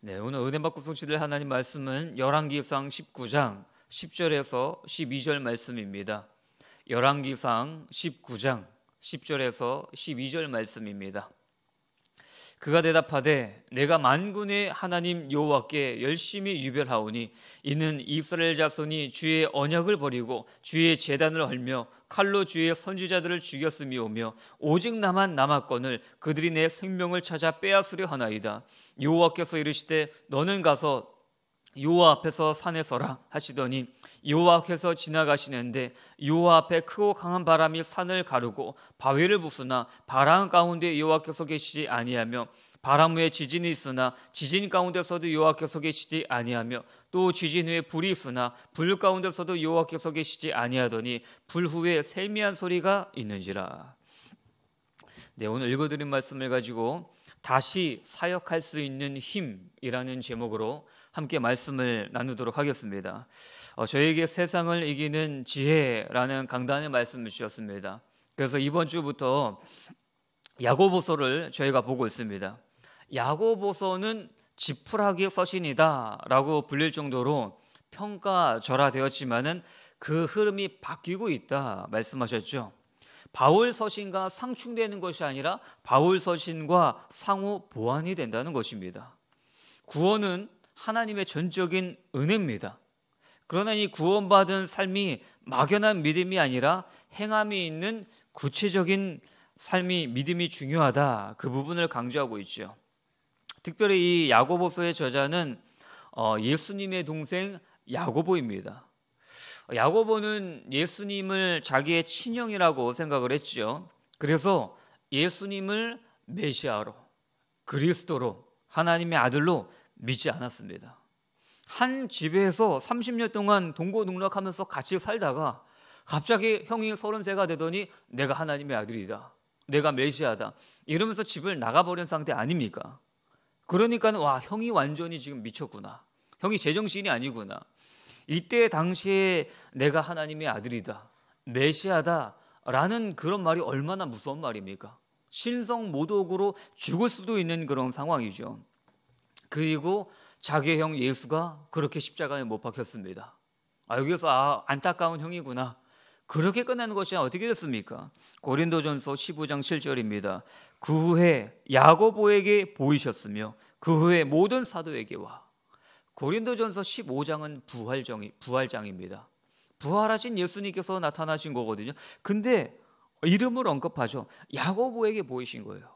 네, 오늘 은혜 받고 성취될 하나님 말씀은 열왕기상 19장 10절에서 12절 말씀입니다. 열왕기상 19장 10절에서 12절 말씀입니다. 그가 대답하되 내가 만군의 하나님 여호와께 열심히 유별하오니 이는 이스라엘 자손이 주의 언약을 버리고 주의 제단을 헐며 칼로 주의 선지자들을 죽였음이오며 오직 나만 남았거을 그들이 내 생명을 찾아 빼앗으려 하나이다 여호와께서 이르시되 너는 가서 요와 앞에서 산에 서라 하시더니 요와께서 지나가시는데 요와 앞에 크고 강한 바람이 산을 가르고 바위를 부수나 바람 가운데 요와께서 계시지 아니하며 바람 후에 지진이 있으나 지진 가운데서도 요호와께서 계시지 아니하며 또 지진 후에 불이 있으나 불 가운데서도 요호와께서 계시지 아니하더니 불 후에 세미한 소리가 있는지라. 네, 오늘 읽어드린 말씀을 가지고 다시 사역할 수 있는 힘이라는 제목으로 함께 말씀을 나누도록 하겠습니다. 어, 저에게 세상을 이기는 지혜라는 강단의 말씀을 주셨습니다. 그래서 이번 주부터 야고보서를 저희가 보고 있습니다. 야고보서는 지푸라기 서신이다라고 불릴 정도로 평가절하되었지만은 그 흐름이 바뀌고 있다 말씀하셨죠. 바울 서신과 상충되는 것이 아니라 바울 서신과 상호 보완이 된다는 것입니다. 구원은 하나님의 전적인 은혜입니다. 그러나 이 구원받은 삶이 막연한 믿음이 아니라 행함이 있는 구체적인 삶이 믿음이 중요하다. 그 부분을 강조하고 있죠. 특별히 이 야고보서의 저자는 어, 예수님의 동생 야고보입니다. 야고보는 예수님을 자기의 친형이라고 생각을 했지 그래서 예수님을 메시아로 그리스도로 하나님의 아들로 믿지 않았습니다. 한 집에서 30년 동안 동고동락하면서 같이 살다가 갑자기 형이 33가 되더니 내가 하나님의 아들이다. 내가 메시아다. 이러면서 집을 나가버린 상태 아닙니까? 그러니까 와 형이 완전히 지금 미쳤구나. 형이 제정신이 아니구나. 이때 당시에 내가 하나님의 아들이다. 메시아다. 라는 그런 말이 얼마나 무서운 말입니까? 신성 모독으로 죽을 수도 있는 그런 상황이죠. 그리고 자기 형 예수가 그렇게 십자가에 못 박혔습니다. 아, 여기서 아, 안타까운 형이구나. 그렇게 끝나는 것이 어떻게 됐습니까? 고린도전서 15장 7절입니다. 그 후에 야고보에게 보이셨으며 그 후에 모든 사도에게와 고린도전서 15장은 부활정이 부활장입니다. 부활하신 예수님께서 나타나신 거거든요. 근데 이름을 언급하죠. 야고보에게 보이신 거예요.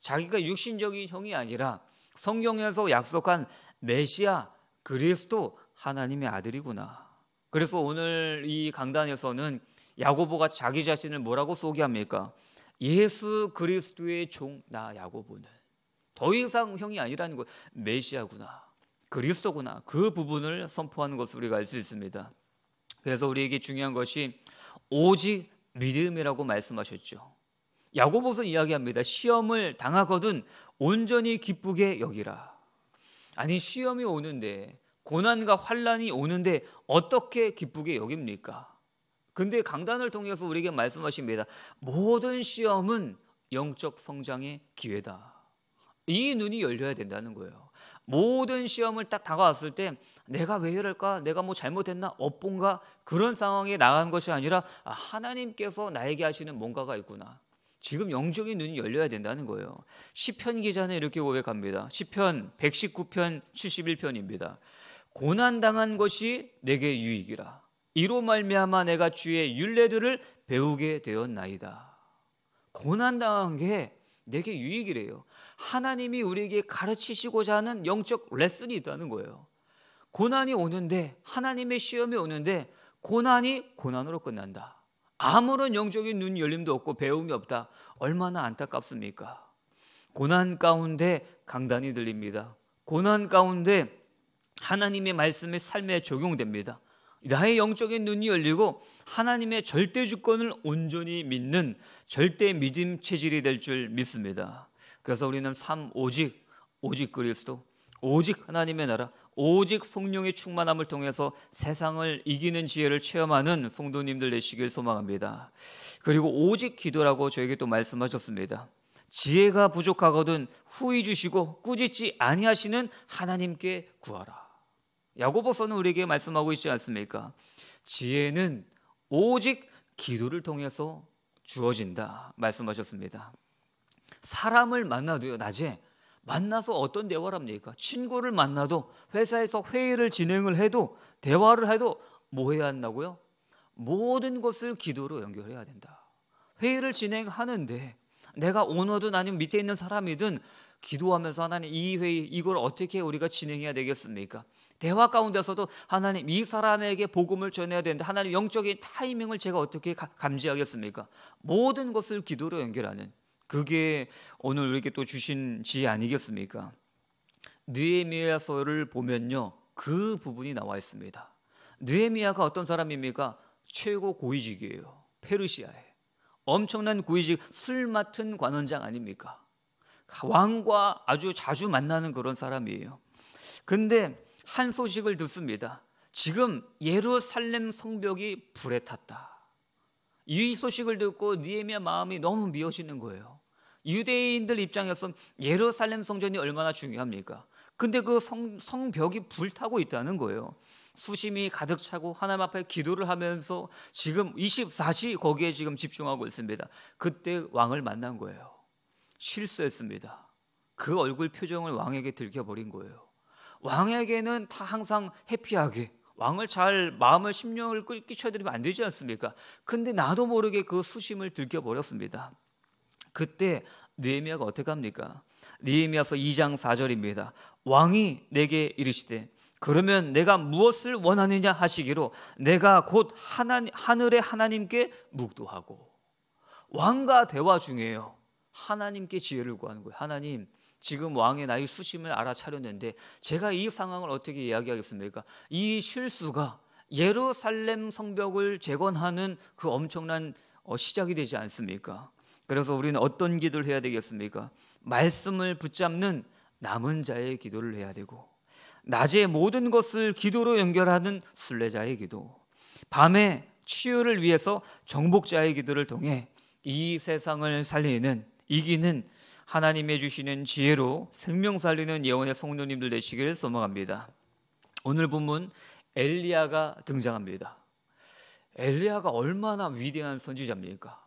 자기가 육신적인 형이 아니라 성경에서 약속한 메시아 그리스도 하나님의 아들이구나. 그래서 오늘 이 강단에서는 야고보가 자기 자신을 뭐라고 소개합니까? 예수 그리스도의 종 나 야고보는 더 이상 형이 아니라는 것 메시아구나 그리스도구나 그 부분을 선포하는 것을 우리가 알 수 있습니다 그래서 우리에게 중요한 것이 오직 믿음이라고 말씀하셨죠 야고보서 이야기합니다. 시험을 당하거든 온전히 기쁘게 여기라. 아니 시험이 오는데 고난과 환란이 오는데 어떻게 기쁘게 여깁니까? 근데 강단을 통해서 우리에게 말씀하십니다. 모든 시험은 영적 성장의 기회다. 이 눈이 열려야 된다는 거예요. 모든 시험을 딱 다가왔을 때 내가 왜 이럴까? 내가 뭐 잘못했나? 업본가? 그런 상황에 나간 것이 아니라 아, 하나님께서 나에게 하시는 뭔가가 있구나. 지금 영적인 눈이 열려야 된다는 거예요. 시편 기자는 이렇게 고백합니다. 시편 119편 71편입니다. 고난 당한 것이 내게 유익이라. 이로 말미암아 내가 주의 윤례들을 배우게 되었나이다. 고난 당한 게 내게 유익이래요. 하나님이 우리에게 가르치시고자 하는 영적 레슨이 있다는 거예요. 고난이 오는데 하나님의 시험이 오는데 고난이 고난으로 끝난다. 아무런 영적인 눈이 열림도 없고 배움이 없다. 얼마나 안타깝습니까? 고난 가운데 강단이 들립니다. 고난 가운데 하나님의 말씀이 삶에 적용됩니다. 나의 영적인 눈이 열리고 하나님의 절대 주권을 온전히 믿는 절대 믿음 체질이 될 줄 믿습니다. 그래서 우리는 삶 오직 오직 그리스도 오직 하나님의 나라 오직 성령의 충만함을 통해서 세상을 이기는 지혜를 체험하는 성도님들 되시길 소망합니다. 그리고 오직 기도라고 저에게 또 말씀하셨습니다. 지혜가 부족하거든 후이 주시고 꾸짖지 아니하시는 하나님께 구하라. 야고보서는 우리에게 말씀하고 있지 않습니까? 지혜는 오직 기도를 통해서 주어진다 말씀하셨습니다. 사람을 만나도요 낮에 만나서 어떤 대화를 합니까? 친구를 만나도 회사에서 회의를 진행을 해도 대화를 해도 뭐 해야 한다고요? 모든 것을 기도로 연결해야 된다. 회의를 진행하는데 내가 오너든 아니면 밑에 있는 사람이든 기도하면서 하나님 이 회의 이걸 어떻게 우리가 진행해야 되겠습니까? 대화 가운데서도 하나님 이 사람에게 복음을 전해야 되는데 하나님 영적인 타이밍을 제가 어떻게 감지하겠습니까? 모든 것을 기도로 연결하는 그게 오늘 우리에게 또 주신 지 아니겠습니까? 느헤미야서를 보면요. 그 부분이 나와 있습니다. 느헤미야가 어떤 사람입니까? 최고 고위직이에요. 페르시아에. 엄청난 고위직 술 맡은 관원장 아닙니까? 왕과 아주 자주 만나는 그런 사람이에요. 근데 한 소식을 듣습니다. 지금 예루살렘 성벽이 불에 탔다. 이 소식을 듣고 니에미야 마음이 너무 미어지는 거예요. 유대인들 입장에서 예루살렘 성전이 얼마나 중요합니까? 근데 그 성, 성벽이 불타고 있다는 거예요. 수심이 가득 차고 하나님 앞에 기도를 하면서 지금 24시 거기에 지금 집중하고 있습니다. 그때 왕을 만난 거예요. 실수했습니다. 그 얼굴 표정을 왕에게 들켜버린 거예요. 왕에게는 다 항상 해피하게 왕을 잘 마음을 심령을 끼쳐드리면 안 되지 않습니까? 근데 나도 모르게 그 수심을 들켜 버렸습니다. 그때 느헤미야가 어떻게 합니까? 느헤미야서 2장 4절입니다. 왕이 내게 이르시되 그러면 내가 무엇을 원하느냐 하시기로 내가 곧하나 하늘의 하나님께 묵도하고 왕과 대화 중에요. 하나님께 지혜를 구하는 거예요. 하나님, 지금 왕의 나의 수심을 알아차렸는데 제가 이 상황을 어떻게 이야기하겠습니까? 이 실수가 예루살렘 성벽을 재건하는 그 엄청난 어, 시작이 되지 않습니까? 그래서 우리는 어떤 기도를 해야 되겠습니까? 말씀을 붙잡는 남은 자의 기도를 해야 되고 낮에 모든 것을 기도로 연결하는 순례자의 기도 밤에 치유를 위해서 정복자의 기도를 통해 이 세상을 살리는 이기는 하나님의 주시는 지혜로 생명 살리는 예언의 성도님들 되시길 소망합니다. 오늘 본문 엘리야가 등장합니다. 엘리야가 얼마나 위대한 선지자입니까?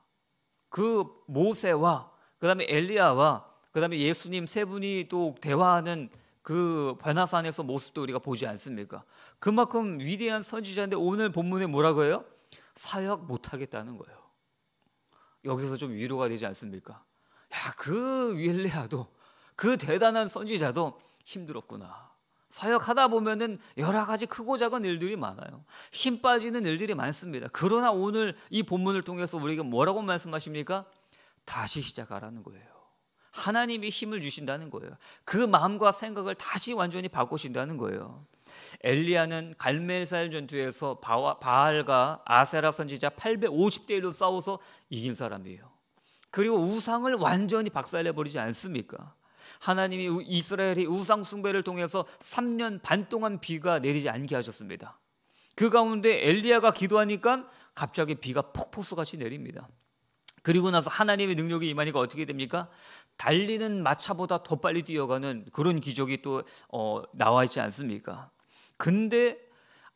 그 모세와 그다음에 엘리야와 그다음에 예수님 세 분이 또 대화하는 그 바나산에서 모습도 우리가 보지 않습니까? 그만큼 위대한 선지자인데 오늘 본문에 뭐라고 해요? 사역 못 하겠다는 거예요. 여기서 좀 위로가 되지 않습니까? 야, 그 윌레아도 그 대단한 선지자도 힘들었구나. 사역하다 보면은 여러 가지 크고 작은 일들이 많아요. 힘 빠지는 일들이 많습니다. 그러나 오늘 이 본문을 통해서 우리에게 뭐라고 말씀하십니까? 다시 시작하라는 거예요. 하나님이 힘을 주신다는 거예요. 그 마음과 생각을 다시 완전히 바꾸신다는 거예요. 엘리야는 갈멜살 전투에서 바알과 아세라 선지자 850대 1로 싸워서 이긴 사람이에요. 그리고 우상을 완전히 박살내 버리지 않습니까? 하나님이 이스라엘이 우상 숭배를 통해서 3년 반 동안 비가 내리지 않게 하셨습니다. 그 가운데 엘리야가 기도하니까 갑자기 비가 폭포수같이 내립니다. 그리고 나서 하나님의 능력이 임하니까 어떻게 됩니까? 달리는 마차보다 더 빨리 뛰어가는 그런 기적이 또 어, 나와 있지 않습니까? 근데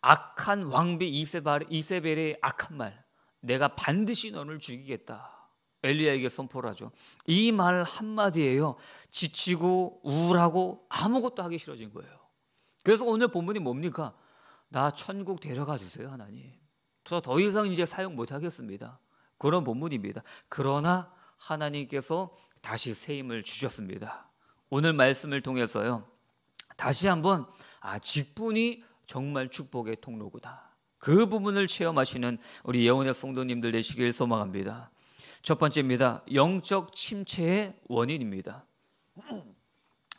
악한 왕비 이세벨, 의 악한 말, 내가 반드시 너를 죽이겠다. 엘리야에게 선포를 하죠. 이 말 한마디에요. 지치고 우울하고 아무것도 하기 싫어진 거예요. 그래서 오늘 본문이 뭡니까? 나 천국 데려가 주세요, 하나님. 저더 이상 이제 사용 못 하겠습니다. 그런 본문입니다. 그러나 하나님께서 다시 새 힘을 주셨습니다. 오늘 말씀을 통해서요. 다시 한번 아 직분이 정말 축복의 통로구나. 그 부분을 체험하시는 우리 예원의 성도님들 되시길 소망합니다. 첫 번째입니다. 영적 침체의 원인입니다.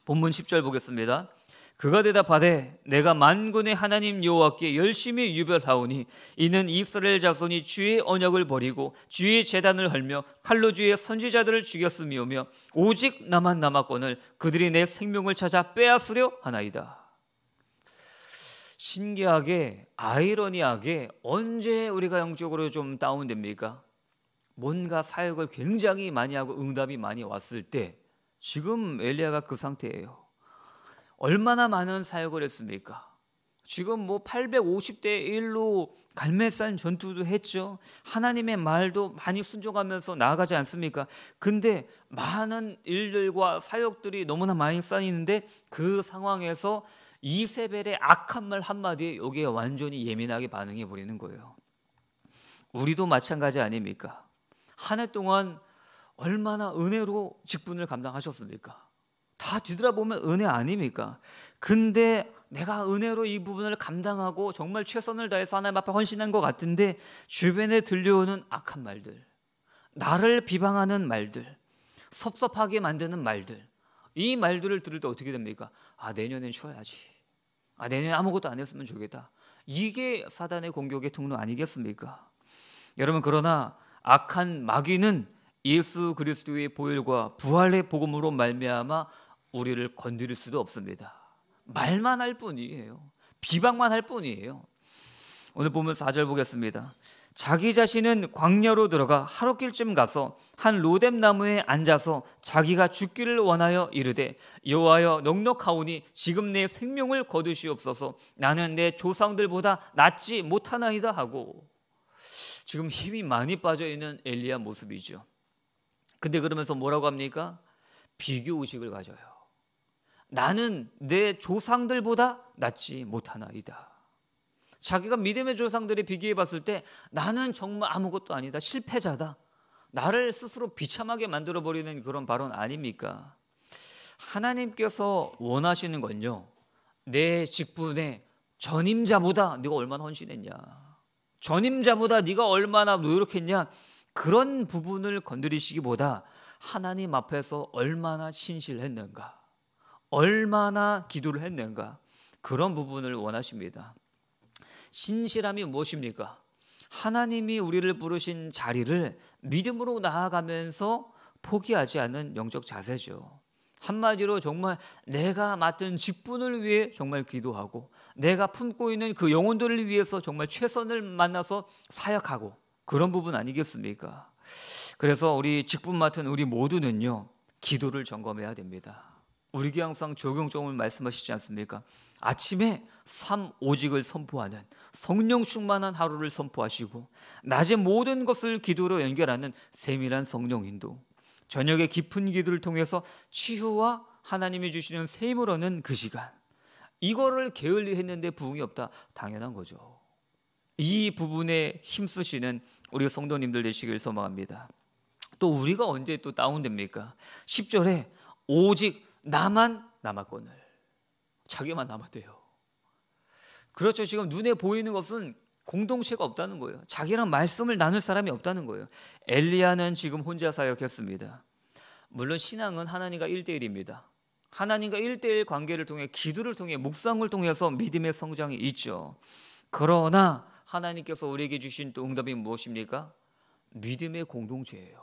본문 10절 보겠습니다. 그가 대답하되 내가 만군의 하나님 여호와께 열심히 유별하오니 이는 이스라엘 자손이 주의 언약을 버리고 주의 재단을 헐며 칼로 주의 선지자들을 죽였음이오며 오직 나만 남았건을 그들이 내 생명을 찾아 빼앗으려 하나이다. 신기하게 아이러니하게 언제 우리가 영적으로 좀 다운됩니까? 뭔가 사역을 굉장히 많이 하고 응답이 많이 왔을 때 지금 엘리야가 그 상태예요. 얼마나 많은 사역을 했습니까? 지금 뭐 850대 1로 갈매산 전투도 했죠. 하나님의 말도 많이 순종하면서 나아가지 않습니까? 근데 많은 일들과 사역들이 너무나 많이 쌓이는데 그 상황에서 이세벨의 악한 말 한마디에 여기에 완전히 예민하게 반응해 버리는 거예요. 우리도 마찬가지 아닙니까? 한해 동안 얼마나 은혜로 직분을 감당하셨습니까? 다 뒤돌아보면 은혜 아닙니까? 근데 내가 은혜로 이 부분을 감당하고 정말 최선을 다해서 하나님 앞에 헌신한 것 같은데 주변에 들려오는 악한 말들, 나를 비방하는 말들, 섭섭하게 만드는 말들, 이 말들을 들을 때 어떻게 됩니까? 아, 내년엔 쉬어야지. 아, 내년에 아무것도 안 했으면 좋겠다. 이게 사단의 공격의 통로 아니겠습니까? 여러분, 그러나 악한 마귀는 예수 그리스도의 보혈과 부활의 복음으로 말미암아 우리를 건드릴 수도 없습니다. 말만 할 뿐이에요. 비방만 할 뿐이에요. 오늘 보면 4절 보겠습니다. 자기 자신은 광야로 들어가 하루길쯤 가서 한 로뎀 나무에 앉아서 자기가 죽기를 원하여 이르되 여호와여 넉넉하오니 지금 내 생명을 거두시옵소서 나는 내 조상들보다 낫지 못하나이다 하고 지금 힘이 많이 빠져 있는 엘리야 모습이죠. 근데 그러면서 뭐라고 합니까? 비교 의식을 가져요. 나는 내 조상들보다 낫지 못하나이다. 자기가 믿음의 조상들이 비교해 봤을 때 나는 정말 아무것도 아니다. 실패자다. 나를 스스로 비참하게 만들어 버리는 그런 발언 아닙니까? 하나님께서 원하시는 건요. 내 직분의 전임자보다 네가 얼마나 헌신했냐. 전임자보다 네가 얼마나 노력했냐 그런 부분을 건드리시기보다 하나님 앞에서 얼마나 신실했는가 얼마나 기도를 했는가 그런 부분을 원하십니다. 신실함이 무엇입니까? 하나님이 우리를 부르신 자리를 믿음으로 나아가면서 포기하지 않는 영적 자세죠. 한마디로 정말 내가 맡은 직분을 위해 정말 기도하고 내가 품고 있는 그 영혼들을 위해서 정말 최선을 만나서 사역하고 그런 부분 아니겠습니까? 그래서 우리 직분 맡은 우리 모두는요 기도를 점검해야 됩니다. 우리에게 항상 적용점을 말씀하시지 않습니까? 아침에 삼오직을 선포하는 성령 충만한 하루를 선포하시고 낮에 모든 것을 기도로 연결하는 세밀한 성령 인도 저녁에 깊은 기도를 통해서 치유와 하나님이 주시는 세임으로는 그 시간 이거를 게을리 했는데 부흥이 없다 당연한 거죠. 이 부분에 힘쓰시는 우리 성도님들 되시길 소망합니다. 또 우리가 언제 또 다운됩니까? 10절에 오직 나만 남았거늘 자기만 남았대요. 그렇죠. 지금 눈에 보이는 것은 공동체가 없다는 거예요. 자기랑 말씀을 나눌 사람이 없다는 거예요. 엘리야는 지금 혼자 사역했습니다. 물론 신앙은 하나님과 1대1입니다. 하나님과 1대1 관계를 통해 기도를 통해 묵상을 통해서 믿음의 성장이 있죠. 그러나 하나님께서 우리에게 주신 또 응답이 무엇입니까? 믿음의 공동체예요.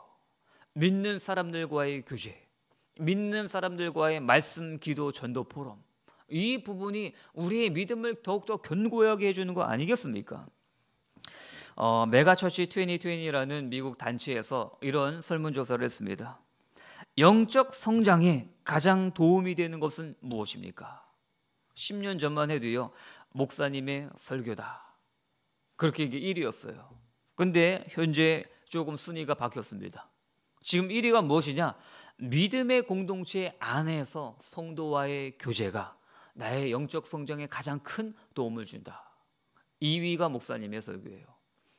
믿는 사람들과의 교제, 믿는 사람들과의 말씀, 기도, 전도 포럼. 이 부분이 우리의 믿음을 더욱더 견고하게 해주는 거 아니겠습니까? 어, 메가처치 2020라는 미국 단체에서 이런 설문조사를 했습니다. 영적 성장에 가장 도움이 되는 것은 무엇입니까? 10년 전만 해도요, 목사님의 설교다. 그렇게 이게 1위였어요. 근데 현재 조금 순위가 바뀌었습니다. 지금 1위가 무엇이냐? 믿음의 공동체 안에서 성도와의 교제가 나의 영적 성장에 가장 큰 도움을 준다. 2위가 목사님의 설교예요.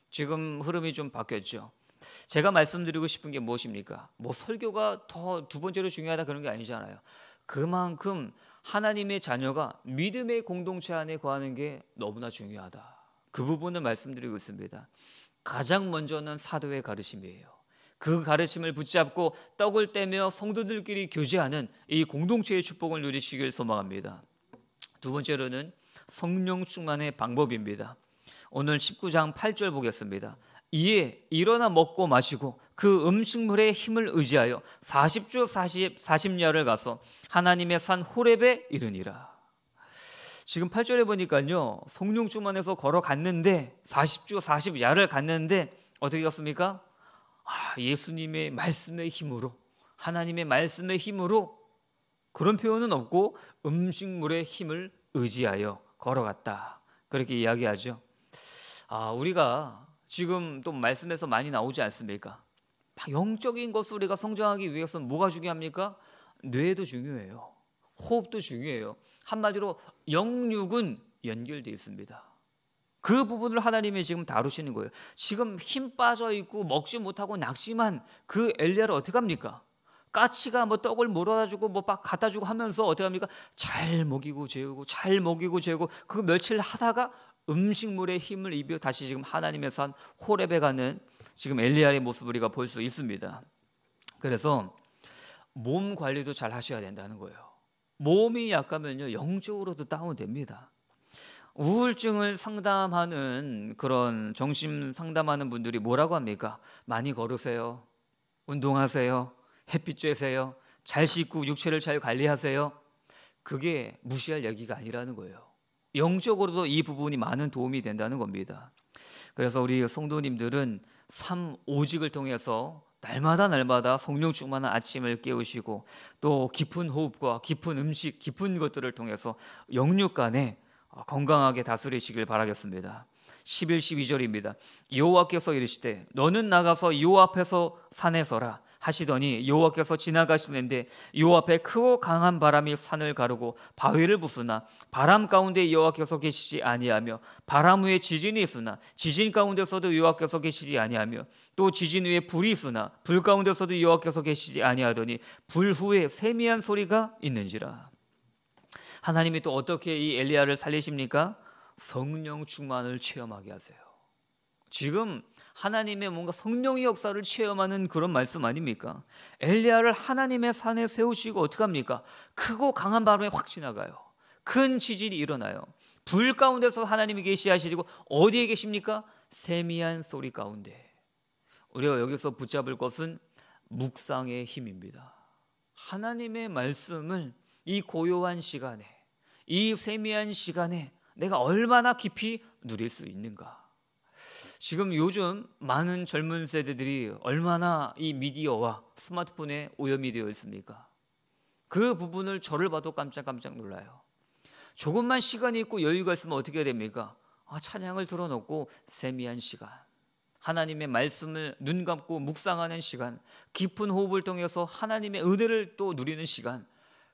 지금 흐름이 좀 바뀌었죠. 제가 말씀드리고 싶은 게 무엇입니까? 뭐 설교가 더 두 번째로 중요하다 그런 게 아니잖아요. 그만큼 하나님의 자녀가 믿음의 공동체 안에 거하는 게 너무나 중요하다. 그 부분을 말씀드리고 있습니다. 가장 먼저는 사도의 가르침이에요. 그 가르침을 붙잡고 떡을 떼며 성도들끼리 교제하는 이 공동체의 축복을 누리시길 소망합니다. 두 번째로는 성령 충만의 방법입니다. 오늘 19장 8절 보겠습니다. 이에 일어나 먹고 마시고 그 음식물의 힘을 의지하여 40주 40, 40야를 가서 하나님의 산 호렙에 이르니라. 지금 8절에 보니까요. 성령 충만해서 걸어갔는데 40주 40야를 갔는데 어떻게 갔습니까? 아, 예수님의 말씀의 힘으로 하나님의 말씀의 힘으로 그런 표현은 없고 음식물의 힘을 의지하여 걸어갔다. 그렇게 이야기하죠. 아, 우리가 지금 또 말씀에서 많이 나오지 않습니까? 영적인 것을 우리가 성장하기 위해서는 뭐가 중요합니까? 뇌도 중요해요. 호흡도 중요해요. 한마디로 영육은 연결되 있습니다. 그 부분을 하나님이 지금 다루시는 거예요. 지금 힘 빠져 있고 먹지 못하고 낙심한 그 엘리야를 어떻게 합니까? 까치가 뭐 떡을 물어다 주고 뭐 막 갖다 주고 하면서 어떻게 합니까? 잘 먹이고 재우고 잘 먹이고 재우고 그 며칠 하다가 음식물의 힘을 입혀 다시 지금 하나님의 산 호렙에 가는 지금 엘리야의 모습을 우리가 볼 수 있습니다. 그래서 몸 관리도 잘 하셔야 된다는 거예요. 몸이 약하면요 영적으로도 다운됩니다. 우울증을 상담하는 그런 정신 상담하는 분들이 뭐라고 합니까? 많이 걸으세요. 운동하세요. 햇빛 쬐세요. 잘 씻고 육체를 잘 관리하세요. 그게 무시할 얘기가 아니라는 거예요. 영적으로도 이 부분이 많은 도움이 된다는 겁니다. 그래서 우리 성도님들은 삼 오직을 통해서 날마다 날마다 성령 충만한 아침을 깨우시고 또 깊은 호흡과 깊은 음식, 깊은 것들을 통해서 영육 간에 건강하게 다스리시길 바라겠습니다. 11, 12절입니다. 여호와께서 이르시되 너는 나가서 여호 앞에서 산에 서라 하시더니 여호와께서 지나가시는데 요 앞에 크고 강한 바람이 산을 가르고 바위를 부수나 바람 가운데 여호와께서 계시지 아니하며 바람 위에 지진이 있으나 지진 가운데서도 여호와께서 계시지 아니하며 또 지진 위에 불이 있으나 불 가운데서도 여호와께서 계시지 아니하더니 불 후에 세미한 소리가 있는지라 하나님이 또 어떻게 이 엘리야를 살리십니까? 성령 충만을 체험하게 하세요. 지금 하나님의 뭔가 성령의 역사를 체험하는 그런 말씀 아닙니까? 엘리야를 하나님의 산에 세우시고 어떻게 합니까? 크고 강한 바람에 확 지나가요. 큰 지진이 일어나요. 불 가운데서 하나님이 계시하시고 어디에 계십니까? 세미한 소리 가운데. 우리가 여기서 붙잡을 것은 묵상의 힘입니다. 하나님의 말씀을 이 고요한 시간에, 이 세미한 시간에 내가 얼마나 깊이 누릴 수 있는가. 지금 요즘 많은 젊은 세대들이 얼마나 이 미디어와 스마트폰에 오염이 되어 있습니까? 그 부분을 저를 봐도 깜짝깜짝 놀라요. 조금만 시간이 있고 여유가 있으면 어떻게 됩니까? 아, 찬양을 들어놓고 세미한 시간. 하나님의 말씀을 눈 감고 묵상하는 시간, 깊은 호흡을 통해서 하나님의 은혜를 또 누리는 시간,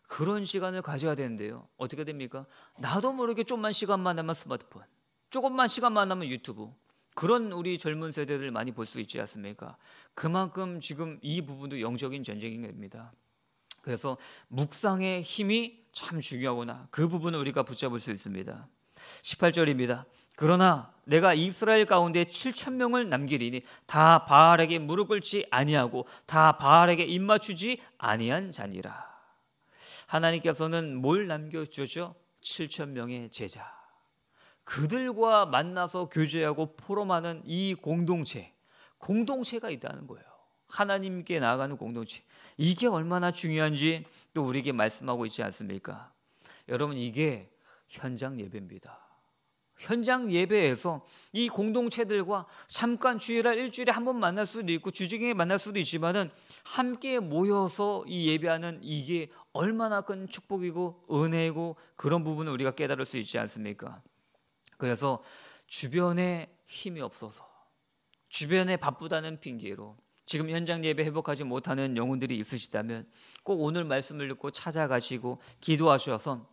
그런 시간을 가져야 되는데요. 어떻게 됩니까? 나도 모르게 좀만 시간만 하면 스마트폰, 조금만 시간만 하면 유튜브, 그런 우리 젊은 세대들 많이 볼 수 있지 않습니까? 그만큼 지금 이 부분도 영적인 전쟁인 겁니다. 그래서 묵상의 힘이 참 중요하구나. 그 부분을 우리가 붙잡을 수 있습니다. 18절입니다. 그러나 내가 이스라엘 가운데 7천 명을 남기리니 다 바알에게 무릎 꿇지 아니하고 다 바알에게 입 맞추지 아니한 자니라. 하나님께서는 뭘 남겨 주죠? 7천 명의 제자. 그들과 만나서 교제하고 포럼하는 이 공동체, 공동체가 있다는 거예요. 하나님께 나아가는 공동체. 이게 얼마나 중요한지 또 우리에게 말씀하고 있지 않습니까? 여러분, 이게 현장 예배입니다. 현장 예배에서 이 공동체들과 잠깐 주일날 일주일에 한번 만날 수도 있고 주중에 만날 수도 있지만은 함께 모여서 이 예배하는 이게 얼마나 큰 축복이고 은혜이고 그런 부분을 우리가 깨달을 수 있지 않습니까? 그래서 주변에 힘이 없어서 주변에 바쁘다는 핑계로 지금 현장 예배 회복하지 못하는 영혼들이 있으시다면 꼭 오늘 말씀을 듣고 찾아가시고 기도하셔서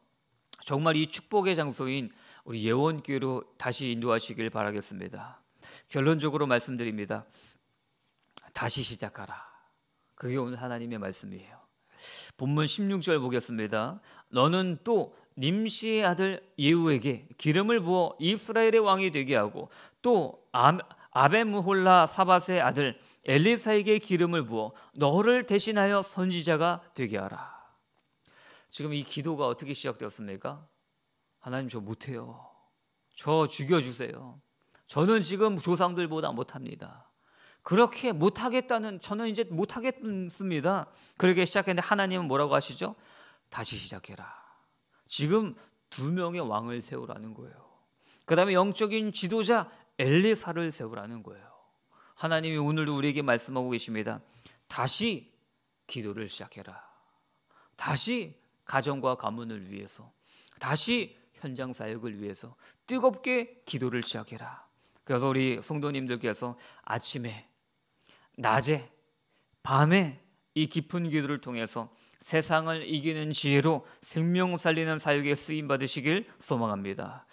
정말 이 축복의 장소인 우리 예원교회로 다시 인도하시길 바라겠습니다. 결론적으로 말씀드립니다. 다시 시작하라. 그게 오늘 하나님의 말씀이에요. 본문 16절 보겠습니다. 너는 또 님시의 아들 예후에게 기름을 부어 이스라엘의 왕이 되게 하고 또 아베무홀라 사밧의 아들 엘리사에게 기름을 부어 너를 대신하여 선지자가 되게 하라. 지금 이 기도가 어떻게 시작되었습니까? 하나님 저 못해요. 저 죽여주세요. 저는 지금 조상들보다 못합니다. 그렇게 못하겠다는 저는 이제 못하겠습니다. 그렇게 시작했는데 하나님은 뭐라고 하시죠? 다시 시작해라. 지금 두 명의 왕을 세우라는 거예요. 그 다음에 영적인 지도자 엘리사를 세우라는 거예요. 하나님이 오늘도 우리에게 말씀하고 계십니다. 다시 기도를 시작해라. 다시 가정과 가문을 위해서, 다시 현장 사역을 위해서 뜨겁게 기도를 시작해라. 그래서 우리 성도님들께서 아침에, 낮에, 밤에 이 깊은 기도를 통해서 세상을 이기는 지혜로 생명 살리는 사역에 쓰임 받으시길 소망합니다.